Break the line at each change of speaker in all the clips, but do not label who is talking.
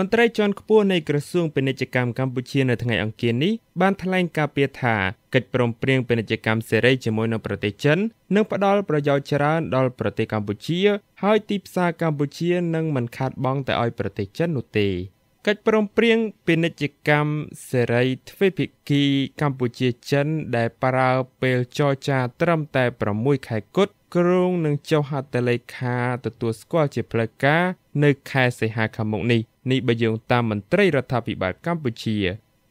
មន្ត្រីជាន់ខ្ពស់នៃក្រសួងពាណិជ្ជកម្មកម្ពុជានៅថ្ងៃអង្គារនេះបានថ្លែងការពីថា កិច្ចព្រមព្រៀងពាណិជ្ជកម្មសេរីជាមួយនឹងប្រទេសចិននឹងផ្ដល់ប្រយោជន៍ច្រើនដល់ប្រទេសកម្ពុជា ហើយទីផ្សារកម្ពុជានឹងមិនខាតបង់ទៅឲ្យប្រទេសចិននោះទេកិច្ចព្រមព្រៀងពាណិជ្ជកម្មសេរីទ្វេភាគីកម្ពុជាចិនដែលប្រើពេលចរចាត្រឹមតែ6ខែគត់គ្រងនឹងចុះហត្ថលេខាទទួលស្គាល់ជាផ្លូវការនៅខែសីហាខាងមុខនេះ។នេះបើយោងតាមមន្ត្រីរដ្ឋាភិបាលកម្ពុជា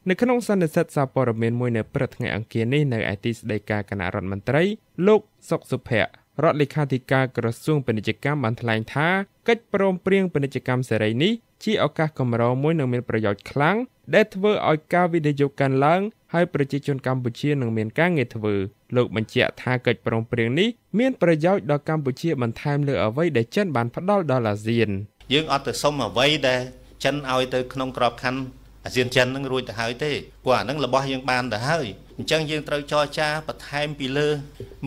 នៅក្នុងសន្និសីទសារព័ត៌មានមួយ នៅព្រឹកថ្ងៃអង្គារនេះនៅឯទីស្តីការគណៈរដ្ឋមន្ត្រីលោកសុកសុភ័ក្ររដ្ឋលេខាធិការក្រសួងពាណិជ្ជកម្មបានថ្លែងថាកិច្ចព្រមព្រៀងពាណិជ្ជកម្មសេរីនេះជាឱកាសកម្រមួយនិងមានប្រយោជន៍ខ្លាំងដែលធ្វើឲ្យការវិនិយោគកើនឡើង ហើយប្រជាជនកម្ពុជានឹងមានការងារធ្វើលោកបញ្ជាក់ថាកិច្ចព្រមព្រៀងនេះមានប្រយោជន៍ដល់កម្ពុជាបន្ថែមលើអ្វីដែលចិនបានផ្ដល់ដល់អាស៊ាន
យើងអត់ទៅសុំអ្វីដែលចិនឲ្យទៅក្នុងក្របខ័ណ្ឌអាស៊ានចិននឹងរួចទៅហើយទេព្រោះអានឹងរបស់យើងបានទៅហើយអញ្ចឹងយើងត្រូវចរចាបន្ថែមពីលើ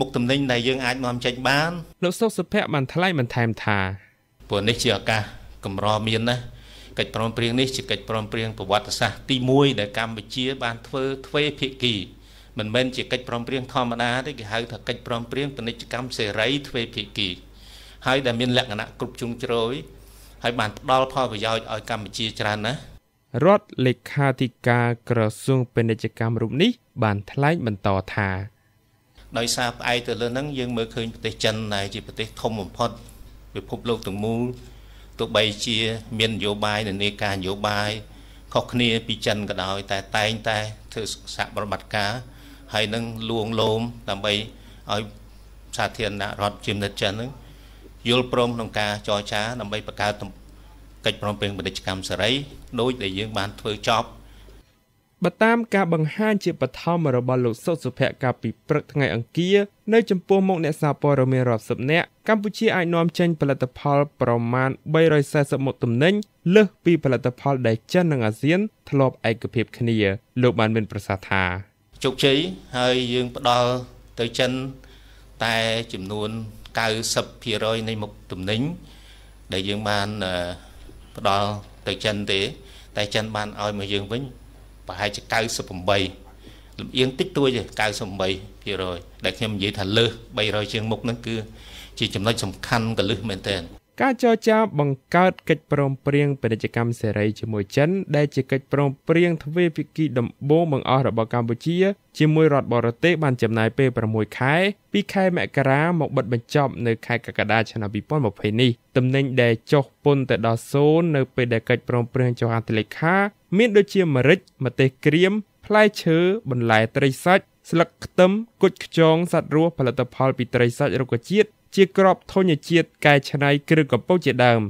មុខតំណែងដែលយើងអាចនាំចេញបានលោកសុខសុភ័ក្របានថ្លែងបន្ថែមថាព្រោះនេះជាឱកាសកម្រមានណាកិច្ចព្រមព្រៀងនេះជាកិច្ចព្រមព្រៀងប្រវត្តិសាស្ត្រទី1ដែលកម្ពុជាបានធ្វើទ្វេភាគីមិនមែនជាកិច្ចព្រមព្រៀងធម្មតាទេគេហៅថាកិច្ចព្រមព្រៀងពាណិជ្ជកម្មសេរីទ្វេភាគី ហើយដែលមានលក្ខណៈគ្រប់ជ្រុងជ្រោយហើយបានផ្ដល់ផលប្រយោជន៍ឲ្យកម្ពុជាច្រើនណាស់
រដ្ឋលេខាធិការក្រសួងពាណិជ្ជកម្មរូបនេះ បានថ្លែងបន្តថា
ដោយសារផ្អែកទៅលើហ្នឹងយើងមើលឃើញប្រទេសចិនដែលជាប្រទេសធំបំផុត ពិភពលោកទាំងមូលទោះបីជាមាននយោបាយនានាការនយោបាយ ខុសគ្នាពីចិនក៏ដោយតែតែងតែធ្វើសហប្រតិបត្តិការហើយនឹងលួងលោមដើម្បីឲ្យសាធារណរដ្ឋជំនិតចិនហ្នឹងយល់ព្រមក្នុងការចរចាដើម្បីបង្កើតកិច្ចព្រមព្រៀងពាណិជ្ជកម្មសេរីដូចដែលយើងបានធ្វើចប់
បតាមការបង្ហាញជាបឋមរបស់លោកសុសុភ័ក្រកាលពីព្រឹកថ្ងៃអង្គារនៅចំពោះមុខអ្នកសារព័ត៌មានរាប់សិបនាក់កម្ពុជាអាចនាំចេញផលិតផលប្រមាណ340មុខទំនិញលើសពីផលិតផលដែលចិននិងអាស៊ាន ធ្លាប់ឯកភាពគ្នា លោកបានមានប្រសាសន៍ថា
ជោគជ័យហើយយើងផ្ដល់ទៅចិនតែចំនួន90%នៃមុខទំនិញដែលយើងបានផ្ដល់ទៅចិនទេតែចិនបានឲ្យមកយើងវិញប្រហែលជា98លំអៀងតិចតួច98%ដែលខ្ញុំនិយាយថាលើស300ជាងមុខហ្នឹងគឺជាចំណុចសំខាន់កលឹះមែនតើ
ការចរចាបង្កើតកិច្ចព្រមព្រៀងពាណិជ្ជកម្មសេរីជាមួយចិន ដែលជាកិច្ចព្រមព្រៀងទ្វេភាគី ដំបូងបង្អស់របស់កម្ពុជា ជាមួយរដ្ឋបរទេសបានចំណាយពេល6ខែពីខែមករាមកបិទបញ្ចប់ នៅខែកក្កដាឆ្នាំ2020នេះទំនិញដែលចុះពន្ធទៅដល់សូន្យនៅពេលដែលកិច្ចព្រមព្រៀងចុះហត្ថលេខា មាន ដូចជាម្រេចម្ទេសក្រៀមផ្លែឈើបន្លែត្រីសាច់ស្លឹកខ្ទឹមគុជខ្យងសត្វរស់ផលិតផលពីត្រីសាច់រុក្ខជាតិជាក្របធញ្ញជាតិកែច្នៃគ្រឿងកំប៉ុងជាដើម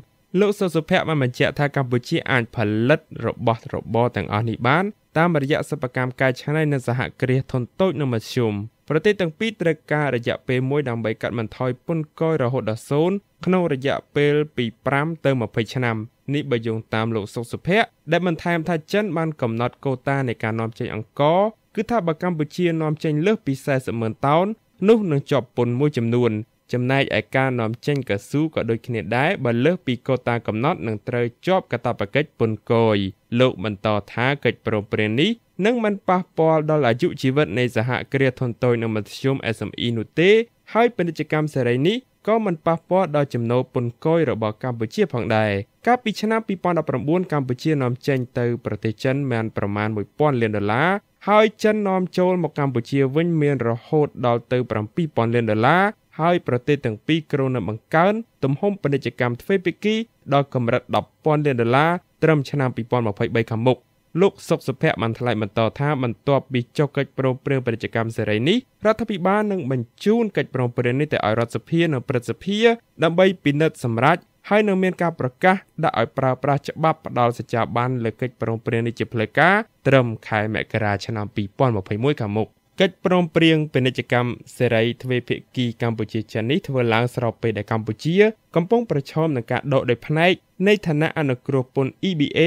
លោកសុសុភ័ក្របានបញ្ជាក់ថាកម្ពុជាអាចផលិតរបស់របរទាំងអស់នេះបានតាមរយៈសិប្បកម្មកែច្នៃនិងសហគ្រាសធុនតូចនិងមធ្យម ប្រទេសទាំងពីរត្រូវការរយៈពេលមួយដើម្បីកាត់បន្ថយពន្ធកយរហូតដល់សូន្យក្នុងរយៈពេលពី5ទៅ20ឆ្នាំនេះបើយោងតាមលោកសុខសុភ័ក្រដែលបន្ថែមថាចិនបានកំណត់កូតានៃការនាំចេញអង្ករគឺថាបើកម្ពុជានាំចេញលើសពី40ម៉ឺនតោននោះនឹងជាប់ពន្ធមួយចំនួនចំណែកឯការនាំចេញកៅស៊ូក៏ដូចគ្នាដែរបើលើសពីកូតាកំណត់នឹងត្រូវជាប់កាតព្វកិច្ចពន្ធគយលោកបន្តថាកិច្ចព្រមព្រៀងនេះនឹងមិនប៉ះពាល់ដល់អាយុជីវិតនៃសហគ្រាសធុនតូចនិងមធ្យម SME នោះទេ ហើយពាណិជ្ជកម្មសេរីនេះក៏មិនប៉ះពាល់ដល់ចំណូលពន្ធគយរបស់កម្ពុជាផងដែរកាលពីឆ្នាំ2019កម្ពុជានាំចេញទៅប្រទេសចិនមានប្រមាណ1000លានដុល្លារហើយចិននាំចូលមកកម្ពុជាវិញមានរហូតដល់ទៅ7000លានដុល្លារហើយប្រទេសទាំងពីរគ្រោងនឹងបង្កើនទំហំពាណិជ្ជកម្មទ្វេភាគីដល់កម្រិត10,000លានដុល្លារត្រឹមឆ្នាំ2023ខាងមុខលោកសុកសុភ័ក្របានថ្លែងបន្តថាបន្ទាប់ពីចុះកិច្ចព្រមព្រៀងពាណិជ្ជកម្មសេរីនេះរដ្ឋាភិបាលនឹងបញ្ជូនកិច្ចព្រមព្រៀងនេះទៅឲ្យរដ្ឋសភានិងព្រឹទ្ធសភា ដើម្បីពិនិត្យសម្រេចហើយនឹងមានការប្រកាសដាក់ឲ្យប្រើប្រាស់ច្បាប់ផ្ដល់សច្ចាប័នលើកិច្ចព្រមព្រៀងនេះជាផ្លូវការត្រឹមខែមករាឆ្នាំ2021ខាងមុខ។កិច្ចព្រមព្រៀងពាណិជ្ជកម្មសេរីទ្វេភាគីកម្ពុជាចិននេះធ្វើឡើងស្របពេលដែលកម្ពុជា កំពុងប្រឈមនឹងការដកដោយផ្នែក នៃឋានៈអនុគ្រោះពន្ធ EBA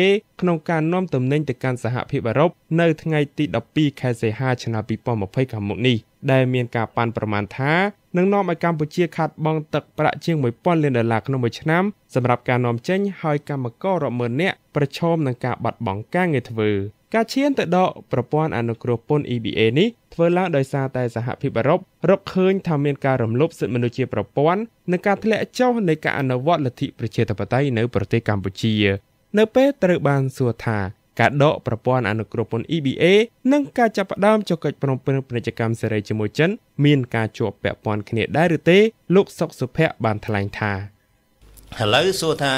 ក្នុងការនាំទំនិញទៅកាន់សហភាពអឺរ៉ុបនៅថ្ងៃទី12ខែសីហាឆ្នាំ2020ខាងមុខនេះដែលមានការប៉ាន់ប្រមាណថានឹងនាំឲ្យកម្ពុជាខាតបង់ទឹកប្រាក់ជាង1000លានដុល្លារក្នុងមួយឆ្នាំសម្រាប់ការនាំចេញហើយកម្មកររាប់ម៉ឺននាក់ប្រឈមនឹងការបាត់បង់ការងារធ្វើ។ការឈានទៅដកប្រព័ន្ធអនុគ្រោះពន្ធ EBA នេះធ្វើឡើងដោយសារតែសហភាពអឺរ៉ុបរកឃើញថាមានការរំលោភសិទ្ធិមនុស្សជាប្រព័ន្ធនិងការធ្លាក់ចុះនៃការអនុវត្តលទ្ធិប្រជាធិបតេយ្យនៅប្រទេសកម្ពុជានៅពេលត្រូវបានសួរថាការដកប្រព័ន្ធអនុគ្រោះពន្ធ EBA និងការចាប់ផ្ដើមចុះកិច្ចព្រមព្រៀងពាណិជ្ជកម្មសេរីជាមួយចិនមានការជាប់ពាក់ព័ន្ធគ្នាដែរឬទេ លោក សុកសុភ័ក្របានថ្លែងថា
ឥឡូវសួរថា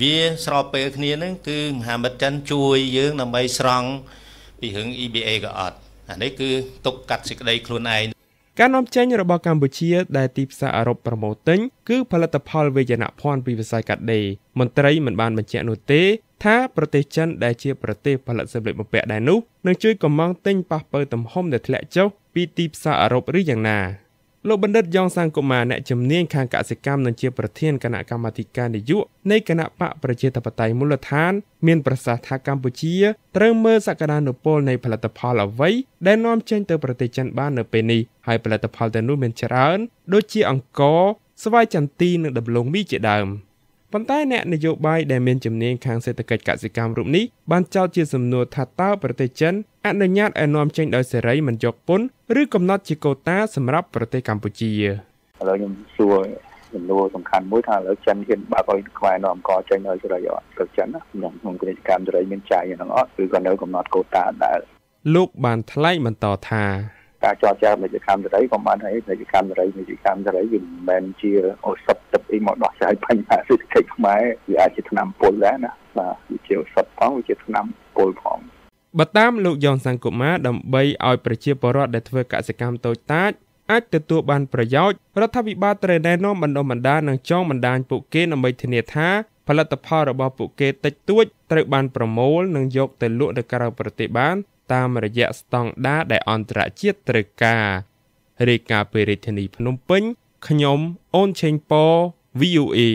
វាស្របពេលគ្នានឹងគឺមហាមិត្តចិនជួយយើងដើម្បីស្រង់ពីរឿង EBA ក៏អត់អានេះគឺទុកកាត់សេចក្តីខ្លួនឯង
ការនាំចេញរបស់កម្ពុជាដែលទីផ្សារអឺរ៉ុបប្រមូលទិញ គឺ ផលិតផលវេយនភ័ណ្ឌពីវិស័យកាត់ដេរមន្ត្រីមិនបានបញ្ជាក់នោះទេថាប្រទេសចិនដែលជាប្រទេសផលិតសម្ភារបំពាក់ដែរនោះនឹងជួយកម្ងទិញប៉ះបើទំហំដែលធ្លាក់ចុះពីទីផ្សារអឺរ៉ុបឬយ៉ាងណា។លោកបណ្ឌិតយ៉ងសាងកុមារអ្នកជំនាញខាងកសិកម្មនិងជាប្រធានគណៈកម្មាធិការនយោបាយនៃគណៈបកប្រជាធិបតេយ្យមូលដ្ឋានមានប្រសាសន៍ថាកម្ពុជាត្រូវមើលសក្តានុពលនៃផលិតផលអ្វីដែលនាំចេញទៅប្រទេសចិនបាននៅពេលនេះហើយផលិតផលទាំងនោះមានច្រើនដូចជាអង្ករស្វាយចន្ទីនិងដំឡូងមីជាដើមប៉ុន្តែអ្នកនយោបាយដែលមានជំនាញខាងសេដ្ឋកិច្ចកសិកម្មរូបនេះបានចោទជាសំណួរថាតើប្រទេសចិនអនុញ្ញាតឲ្យនាំចេញដោយសេរីមិនយកពន្ធឬកំណត់ជាកូតាសម្រាប់ប្រទេសកម្ពុជា
ឥឡូវខ្ញុំសួរចំនួនសំខាន់មួយថាឥឡូវចិនហ៊ានបើកឲ្យខ្មែរនាំកចេញឲ្យសេរីអត់ទៅចិនក្នុងក្នុងពាណិជ្ជកម្មសេរីមានចាយហ្នឹងអត់ឬក៏នៅកំណត់កូតាដែរ
លោកបានថ្លែងបន្តថ
ាការចរចាពាណិជ្ជកម្មសេរីក៏បានហើយពាណិជ្ជកម្មសេរីពាណិជ្ជកម្មសេរីវាមិនមែនជាឱសថទឹកអីមកដោះស្រាយបញ្ហាសេដ្ឋកិច្ចខ្មែរវាអាចជាឆ្នាំពុលដែរណាបាទវាជាឱសថផងវាជាឆ្នាំពុលផង
បើតាមលោកយ៉ងសង្គមាដើម្បីឲ្យប្រជាពលរដ្ឋដែលធ្វើកសិកម្មតូចតាចអាចទទួលបានប្រយោជន៍រដ្ឋាភិបាលត្រូវណែនាំបណ្ដុំបណ្ដានិងចងបណ្ដាញពួកគេដើម្បីធានាថាផលិតផលរបស់ពួកគេតិចតួចត្រូវបានប្រមូលនិងយកទៅលក់នៅក្រៅប្រទេសបានតាមរយៈស្តង់ដារដែលអន្តរជាតិត្រូវការរាយការណ៍ពីរាជធានីភ្នំពេញខ្ញុំអូនឆេងប៉ VUE